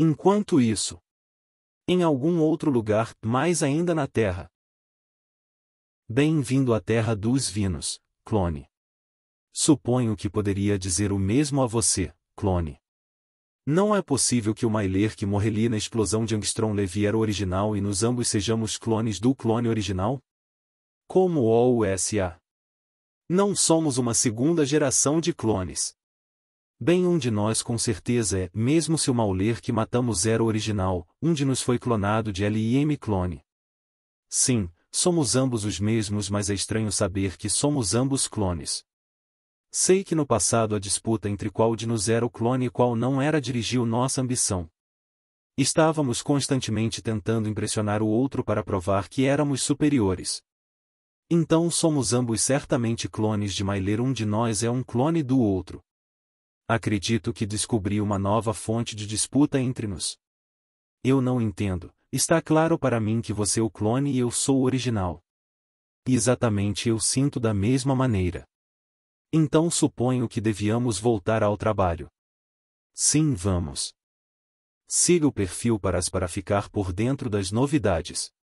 Enquanto isso, em algum outro lugar, mais ainda na Terra. Bem-vindo à Terra dos Vinos, clone. Suponho que poderia dizer o mesmo a você, clone. Não é possível que o Mailer que morreli na explosão de Angstrom-Levy era o original e nos ambos sejamos clones do clone original? Como o USA. Não somos uma segunda geração de clones. Bem um de nós com certeza é, mesmo se o mal ler que matamos era original, um de nos foi clonado de LIM clone. Sim, somos ambos os mesmos mas é estranho saber que somos ambos clones. Sei que no passado a disputa entre qual de nos era o clone e qual não era dirigiu nossa ambição. Estávamos constantemente tentando impressionar o outro para provar que éramos superiores. Então somos ambos certamente clones de Mailer um de nós é um clone do outro. Acredito que descobri uma nova fonte de disputa entre nós. Eu não entendo, está claro para mim que você é o clone e eu sou o original. Exatamente eu sinto da mesma maneira. Então suponho que devíamos voltar ao trabalho. Sim, vamos. Siga o perfil as para ficar por dentro das novidades.